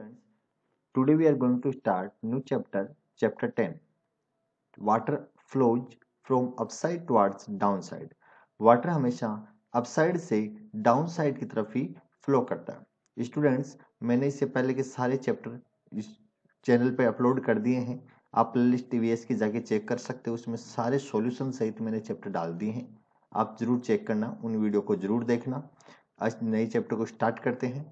Friends, today we are going to start new chapter, chapter 10. Water flows from upside towards downside. Water हमेशा upside से downside की तरफ ही flow करता है students मैंने इससे पहले के सारे चैप्टर इस चैनल पे अपलोड कर दिए हैं आप प्ले लिस्ट टी की जाके चेक कर सकते हो उसमें सारे सॉल्यूशन सहित मैंने चैप्टर डाल दिए हैं आप ज़रूर चेक करना उन वीडियो को ज़रूर देखना आज नए चैप्टर को स्टार्ट करते हैं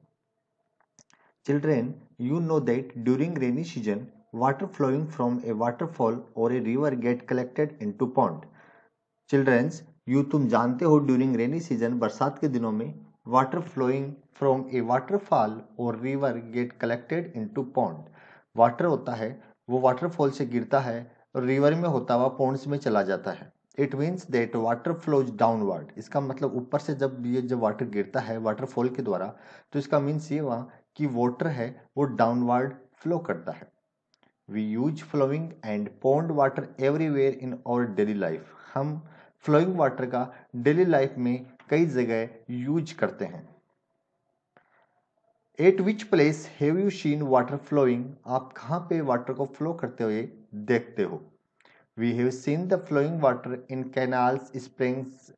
Children, you know that during rainy season, water flowing from a waterfall or a river get collected into pond. children you tum jante ho during rainy season बरसात ke dino mein water flowing from a waterfall or river get collected into pond. water hota hai wo waterfall se girta hai और river में होता हुआ ponds में चला जाता है it means that water flows downward इसका मतलब ऊपर से जब ये जब वाटर गिरता है वाटरफॉल के द्वारा तो इसका मीन्स ये हुआ कि वाटर है वो डाउनवर्ड फ्लो करता है we use flowing and pond water everywhere in our daily life हम फ्लोइंग वाटर का डेली लाइफ में कई जगह यूज करते हैं at which place have you seen water flowing आप कहाँ पे वाटर को फ्लो करते हुए देखते हो we have seen the flowing water in canals springs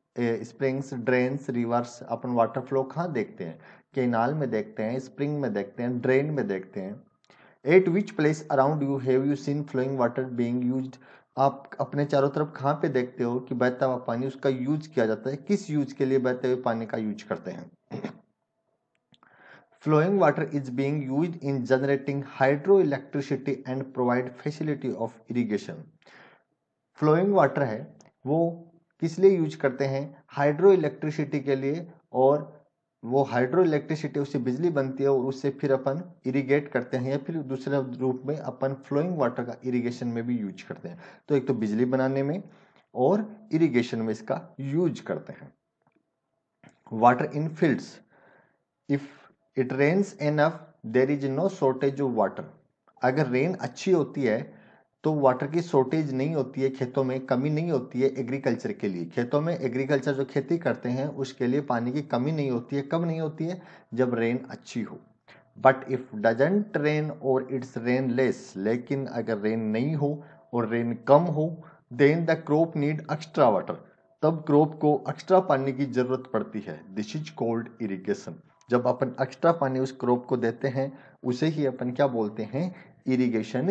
springs drains rivers अपन वाटर फ्लो कहाँ देखते हैं केनाल में देखते हैं स्प्रिंग में देखते हैं ड्रेन में देखते हैं at which place around you have you seen flowing water being use आप अपने चारों तरफ कहाँ पे देखते हो कि बहता हुआ पानी उसका यूज किया जाता है किस यूज के लिए बहते हुए पानी का यूज करते हैं flowing water is being use in generating hydro electricity and provide facility of irrigation flowing water है वो किस लिए यूज करते हैं हाइड्रो इलेक्ट्रिसिटी के लिए और वो हाइड्रो इलेक्ट्रिसिटी उससे बिजली बनती है और उससे फिर अपन इरिगेट करते हैं या फिर दूसरे रूप में अपन फ्लोइंग वाटर का इरिगेशन में भी यूज करते हैं तो एक तो बिजली बनाने में और इरिगेशन में इसका यूज करते हैं water in fields if it rains enough there is no shortage of water अगर रेन अच्छी होती है तो वाटर की शॉर्टेज नहीं होती है खेतों में कमी नहीं होती है एग्रीकल्चर के लिए खेतों में एग्रीकल्चर जो खेती करते हैं उसके लिए पानी की कमी नहीं होती है कब नहीं होती है जब रेन अच्छी हो बट इफ़ डजेंट रेन और इट्स रेन लेस लेकिन अगर रेन नहीं हो और रेन कम हो then the crop need extra water तब क्रॉप को एक्स्ट्रा पानी की ज़रूरत पड़ती है दिस इज कॉल्ड इरीगेशन जब अपन एक्स्ट्रा पानी उस क्रॉप को देते हैं उसे ही अपन क्या बोलते हैं इरीगेशन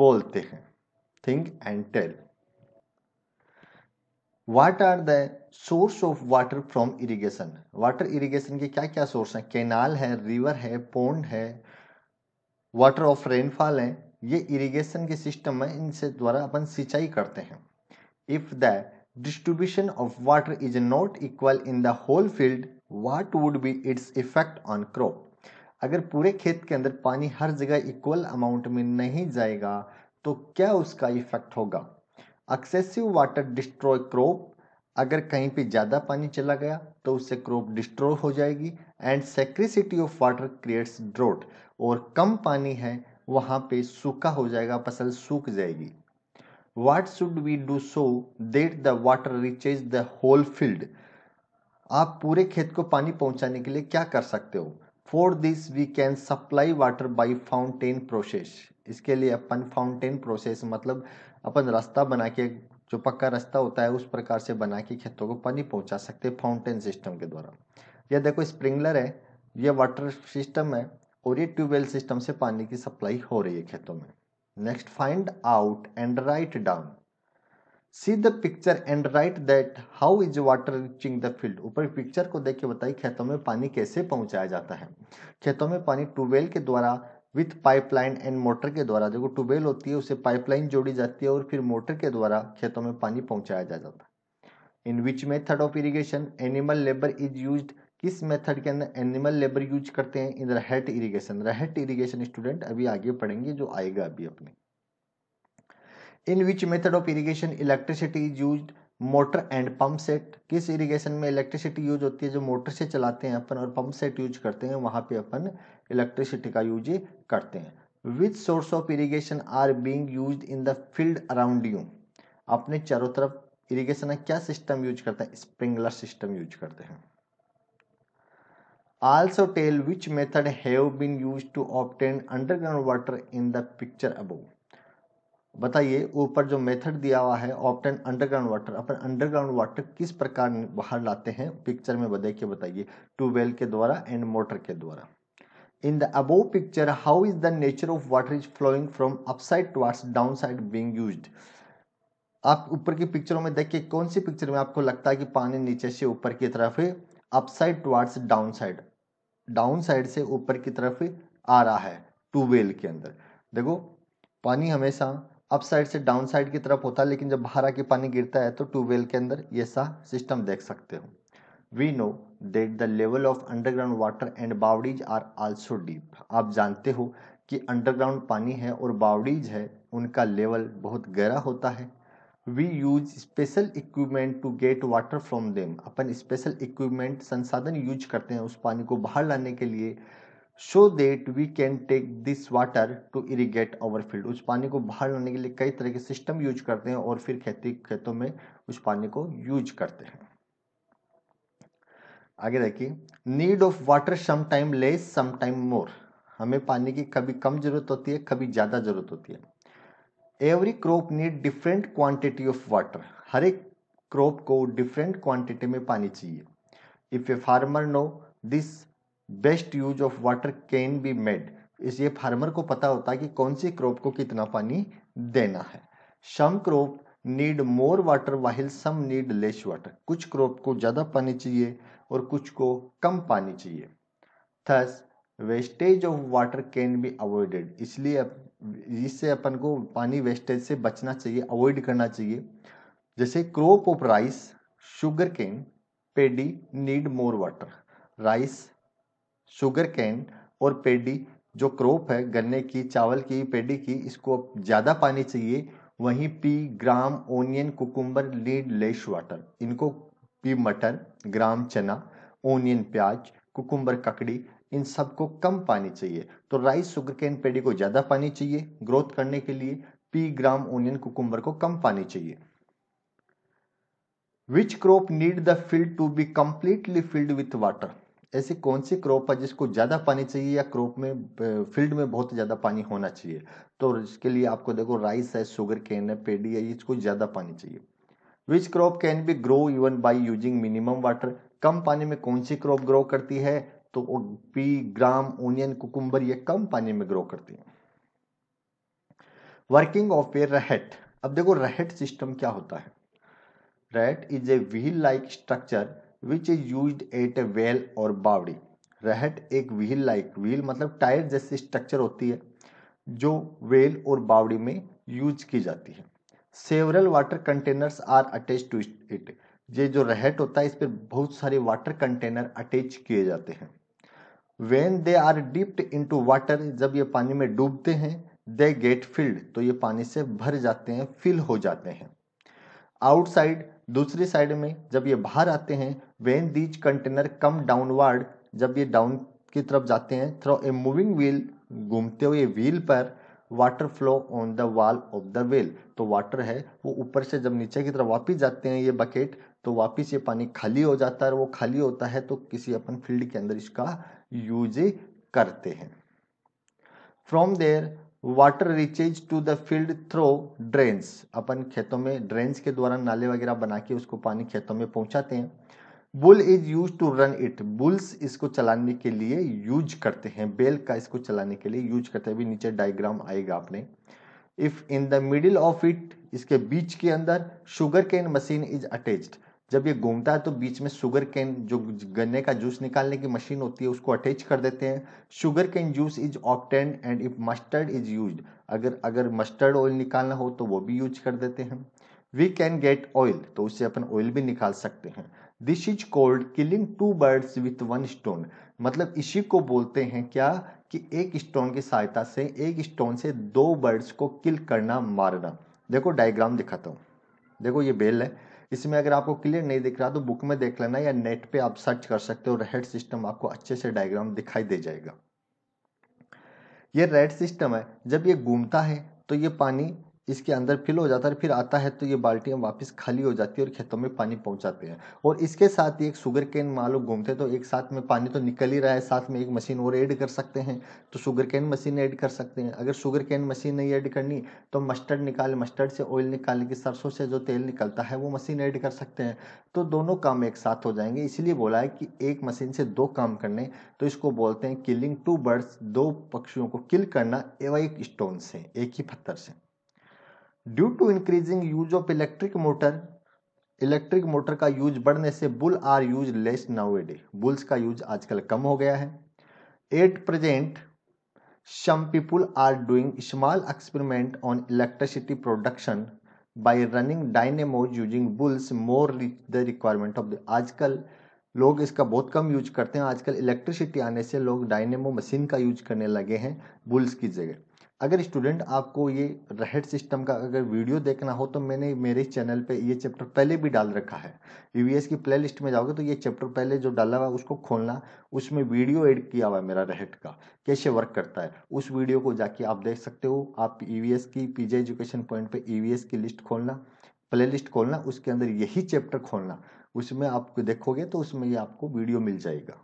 बोलते हैं think and tell what are the source of water from irrigation water irrigation के क्या क्या सोर्स हैं केनाल है रिवर है पोन्ड है वाटर ऑफ रेनफॉल है ये इरिगेशन के सिस्टम है इनसे द्वारा अपन सिंचाई करते हैं if the distribution of water is not equal in the whole field what would be its effect on crop अगर पूरे खेत के अंदर पानी हर जगह इक्वल अमाउंट में नहीं जाएगा तो क्या उसका इफेक्ट होगा एक्सेसिव वाटर डिस्ट्रॉय क्रॉप अगर कहीं पे ज़्यादा पानी चला गया तो उससे क्रॉप डिस्ट्रॉय हो जाएगी and scarcity of water creates drought और कम पानी है वहाँ पे सूखा हो जाएगा फसल सूख जाएगी what should we do so that the water reaches the whole field आप पूरे खेत को पानी पहुंचाने के लिए क्या कर सकते हो for this we can supply water by fountain process इसके लिए अपन फाउंटेन प्रोसेस मतलब अपन रास्ता बना के जो पक्का रास्ता होता है उस प्रकार से बना के खेतों को पानी पहुंचा सकते हैं फाउंटेन सिस्टम के द्वारा यह देखो स्प्रिंगलर है यह वाटर सिस्टम है और ये ट्यूबवेल सिस्टम से पानी की सप्लाई हो रही है खेतों में next find out and write down see the picture and write that how is water reaching the field ऊपर पिक्चर को देख के बताइए खेतों में पानी कैसे पहुंचाया जाता है खेतों में पानी ट्यूबवेल के द्वारा विथ पाइपलाइन एंड मोटर के द्वारा जो ट्यूबवेल होती है उसे पाइपलाइन जोड़ी जाती है और फिर मोटर के द्वारा खेतों में पानी पहुंचाया जा जाता है in which method of irrigation animal labour is use किस मेथड के अंदर एनिमल लेबर यूज करते हैं in rahat irrigation rahat irrigation student अभी आगे पढ़ेंगे जो आएगा अभी अपने in which method of irrigation electricity is use motor and pump set किस इरीगेशन में इलेक्ट्रिसिटी यूज होती है जो मोटर से चलाते हैं अपन और पंप सेट यूज करते हैं वहाँ पे अपन इलेक्ट्रिसिटी का यूज करते हैं which source of irrigation are being use in the field around you अपने चारों तरफ इरीगेशन का क्या सिस्टम यूज करते हैं स्प्रिंगलर सिस्टम यूज करते हैं also tell which method have been use to obtain underground water in the picture above बताइए ऊपर जो मेथड दिया हुआ है ऑप्टेन अंडरग्राउंड वाटर अपन अंडरग्राउंड वाटर किस प्रकार बाहर लाते हैं पिक्चर में बदल के बताइए ट्यूबवेल के द्वारा एंड मोटर के द्वारा in the above picture how is the nature of water is flowing from upside towards downside being used आप ऊपर की पिक्चरों में देख के कौन सी पिक्चर में आपको लगता है कि पानी नीचे से ऊपर की तरफ upside towards down side down side से ऊपर की तरफ आ रहा है ट्यूबवेल के अंदर देखो पानी हमेशा अप साइड से डाउन साइड की तरफ होता है लेकिन जब बाहर आके पानी गिरता है तो ट्यूबवेल के अंदर ये सा सिस्टम देख सकते हो we know that the level of underground water and bawdis are also deep आप जानते हो कि अंडरग्राउंड पानी है और बावड़ीज है उनका लेवल बहुत गहरा होता है we use special equipment to get water from them अपन स्पेशल इक्विपमेंट संसाधन यूज करते हैं उस पानी को बाहर लाने के लिए so that we can take this water to irrigate our field उस पानी को बाहर लाने के लिए कई तरह के सिस्टम यूज करते हैं और फिर खेती खेतों में उस पानी को यूज करते हैं आगे देखिए need of water some time less some time more हमें पानी की कभी कम जरूरत होती है कभी ज़्यादा जरूरत होती है every crop need different quantity of water हर एक क्रॉप को डिफरेंट क्वांटिटी में पानी चाहिए if a farmer know this best use of water can be made इसलिए फार्मर को पता होता है कि कौन सी क्रॉप को कितना पानी देना है some crop need more water while some need less water कुछ क्रॉप को ज़्यादा पानी चाहिए और कुछ को कम पानी चाहिए thus wastage of water can be avoided इसलिए इससे अपन को पानी वेस्टेज से बचना चाहिए अवॉइड करना चाहिए जैसे crop of rice sugar cane paddy need more water rice sugar cane और पेडी जो क्रॉप है गन्ने की चावल की पेडी की इसको ज़्यादा पानी चाहिए वहीं pea gram onion cucumber need less water इनको पी मटर ग्राम चना ओनियन प्याज कुकुम्बर ककड़ी इन सबको कम पानी चाहिए तो राइस शुगर कैन पेडी को ज़्यादा पानी चाहिए ग्रोथ करने के लिए पी ग्राम ओनियन कुकुम्बर को कम पानी चाहिए which crop need the field to be completely filled with water ऐसी कौन सी क्रॉप है जिसको ज़्यादा पानी चाहिए या क्रॉप में फील्ड में बहुत ज़्यादा पानी होना चाहिए तो इसके लिए आपको देखो राइस है शुगर कैन है पेडी है इसको ज़्यादा पानी चाहिए which crop can be grow even by using minimum water कम पानी में कौन सी क्रॉप ग्रो करती है तो पी ग्राम ओनियन कुकुम्बर ये कम पानी में ग्रो करती है वर्किंग ऑफ ए रहेट अब देखो रहेट सिस्टम क्या होता है rahat is a wheel like structure which is use at a well और बावड़ी रहट एक व्हील लाइक व्हील मतलब टायर जैसी स्ट्रक्चर होती है जो वेल और बावड़ी में यूज की जाती है several water containers are attach to it ये जो रहट होता है इस पर बहुत सारे वाटर कंटेनर अटैच किए जाते हैं when they are dipped into water जब ये पानी में डूबते हैं दे गेट फिल्ड तो ये पानी से भर जाते हैं फिल हो जाते हैं आउटसाइड दूसरी साइड में जब ये बाहर आते हैं when these container come downward जब ये डाउन की तरफ जाते हैं थ्रो ए मूविंग व्हील घूमते हुए व्हील पर water flow on the wall of the well तो वाटर है वो ऊपर से जब नीचे की तरफ वापिस जाते हैं ये बकेट तो वापिस ये पानी खाली हो जाता है वो खाली होता है तो किसी अपन फील्ड के अंदर इसका यूज करते हैं from there water reaches to the field through drains अपन खेतों में ड्रेन्स के द्वारा नाले वगैरह बना के उसको पानी खेतों में पहुंचाते हैं bull is use to run it bulls इसको चलाने के लिए यूज करते हैं बेल का इसको चलाने के लिए यूज करते हैं अभी नीचे डायग्राम आएगा आपने if in the middle of it इसके बीच के अंदर sugar cane machine is attached जब ये घूमता है तो बीच में शुगर कैन जो गन्ने का जूस निकालने की मशीन होती है उसको अटैच कर देते हैं sugar cane juice is obtain and if mustard is use अगर अगर मस्टर्ड ऑयल निकालना हो तो वो भी यूज कर देते हैं वी कैन गेट ऑयल तो उससे अपन ऑयल भी निकाल सकते हैं this is called killing two birds with one stone मतलब इसी को बोलते हैं क्या कि एक स्टोन की सहायता से एक स्टोन से दो बर्ड्स को किल करना मारना देखो डायग्राम दिखाता हूँ देखो ये बेल है इसमें अगर आपको क्लियर नहीं दिख रहा तो बुक में देख लेना या नेट पे आप सर्च कर सकते हो रेड सिस्टम आपको अच्छे से डायग्राम दिखाई दे जाएगा ये रेड सिस्टम है जब ये घूमता है तो ये पानी इसके अंदर फिल हो जाता है फिर आता है तो ये बाल्टियाँ वापस खाली हो जाती है और खेतों में पानी पहुंचाते हैं और इसके साथ ही एक शुगर केन मान लो घूमते तो एक साथ में पानी तो निकल ही रहा है साथ में एक मशीन और ऐड कर सकते हैं तो शुगर केन मशीन ऐड कर सकते हैं अगर शुगर केन मशीन नहीं ऐड करनी तो मस्टर्ड निकाल मस्टर्ड से ऑयल निकालने की सरसों से जो तेल निकलता है वो मशीन ऐड कर सकते हैं तो दोनों काम एक साथ हो जाएंगे इसलिए बोला है कि एक मशीन से दो काम करने तो इसको बोलते हैं किलिंग टू बर्ड्स दो पक्षियों को किल करना एवं एक स्टोन से एक ही पत्थर से due to increasing use of electric motor electric motor का यूज बढ़ने से bull are useless nowadays bulls का यूज आजकल कम हो गया है at present people are are doing experiment on electricity production production running running using bulls more more the requirement of the आजकल लोग इसका बहुत कम यूज करते हैं आजकल इलेक्ट्रिसिटी आने से लोग डायनेमो मशीन का यूज करने लगे हैं बुल्स की जगह अगर स्टूडेंट आपको ये रहेट सिस्टम का अगर वीडियो देखना हो तो मैंने मेरे चैनल पे ये चैप्टर पहले भी डाल रखा है यूवीएस की प्लेलिस्ट में जाओगे तो ये चैप्टर पहले जो डाला हुआ है उसको खोलना उसमें वीडियो एड किया हुआ है मेरा रहेट का कैसे वर्क करता है उस वीडियो को जाके आप देख सकते हो आप ईवीएस e की पीजे एजुकेशन पॉइंट पर ईवीएस की लिस्ट खोलना प्ले खोलना उसके अंदर यही चैप्टर खोलना उसमें आप देखोगे तो उसमें ये आपको वीडियो मिल जाएगा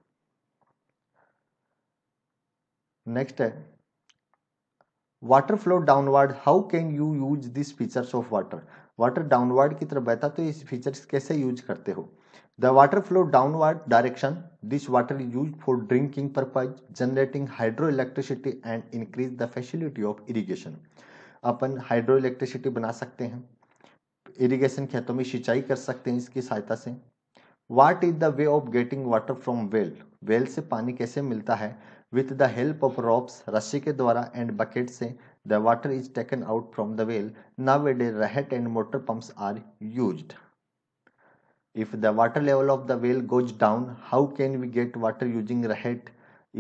नेक्स्ट है water flow downward how can you use this features of water water downward की तरफ बहता तो इस फीचर्स कैसे यूज करते हो the water flow downward direction this water is use for drinking purpose generating hydro electricity and increase the facility of irrigation अपन hydro electricity बना सकते हैं इरीगेशन खेतों में सिंचाई कर सकते हैं इसकी सहायता से what is the way of getting water from well well से पानी कैसे मिलता है with the help of ropes रस्सी के द्वारा एंड बकेट से the water is taken out from the well nowadays रहट and motor pumps are use if the water level of the well goes down how can we get water using रहट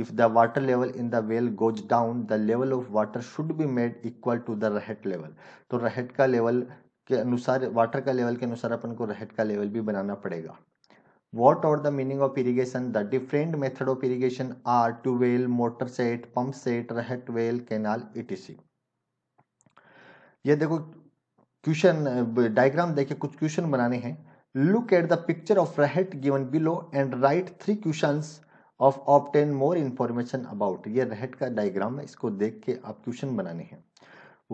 If the water level in the well goes down, the level of water should be made equal to the रहट level. तो रहट का level के अनुसार water का level के अनुसार अपन को रहट का लेवल भी बनाना पड़ेगा What are the meaning of irrigation? The different method of irrigation are tube well, motor set, pump set, rahat well, canal, etc. ये देखो क्वेश्चन डायग्राम देखे कुछ क्वेश्चन बनाने हैं look at the picture of रहट given below and write three question of obtain more information about ये रहट का डायग्राम है इसको देख के आप क्वेश्चन बनाने हैं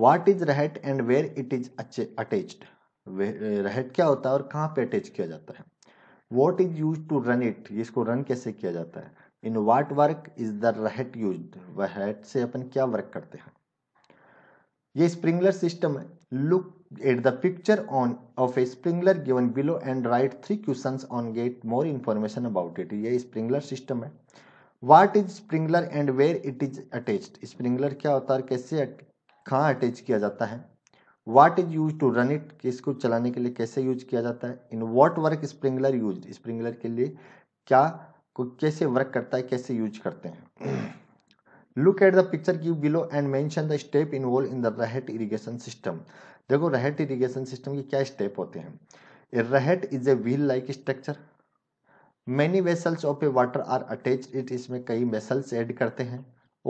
वाट इज रहट and where it is attached रहट क्या होता है और कहाँ पे अटैच किया जाता है what is use to run it इसको रन कैसे किया जाता है in what work is the रहट यूज वहट से अपन क्या वर्क करते हैं ये स्प्रिंगलर सिस्टम है look at the picture on of a sprinkler given below and write three question on get more information about it ये स्प्रिंगलर सिस्टम है what is sprinkler and where it is attached sprinkler क्या होता है कैसे कहाँ attach किया जाता है what is use to run it कि इसको चलाने के लिए कैसे यूज किया जाता है in what work sprinkler use sprinkler के लिए क्या को कैसे वर्क करता है कैसे यूज करते हैं लुक एट द पिक्चर की below and mention the step involve in the रहेट इरिगेशन सिस्टम देखो रहेट इरिगेशन सिस्टम के क्या स्टेप होते हैं ए रहेट is a wheel like structure many vessels of a water are attach it इसमें कई वेसल्स एड करते हैं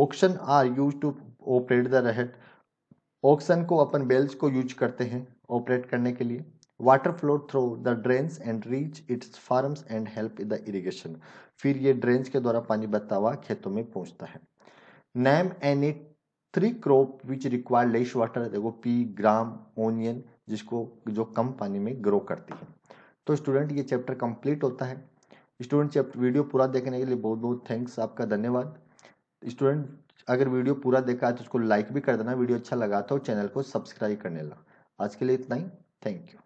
oxen are use to operate the रहेट ऑक्सन को अपन बेल्स को यूज करते हैं ऑपरेट करने के लिए water flow through the drains and reach its farms and help in the irrigation फिर ये ड्रेन्स के द्वारा पानी बतावा हुआ खेतों में पहुंचता है name any three crop which require less water देखो पी ग्राम ओनियन जिसको जो कम पानी में ग्रो करती है तो स्टूडेंट ये चैप्टर कंप्लीट होता है स्टूडेंट चैप्टर वीडियो पूरा देखने के लिए बहुत बहुत थैंक्स आपका धन्यवाद स्टूडेंट अगर वीडियो पूरा देखा है तो उसको लाइक भी कर देना वीडियो अच्छा लगा तो चैनल को सब्सक्राइब करने लगा आज के लिए इतना ही थैंक यू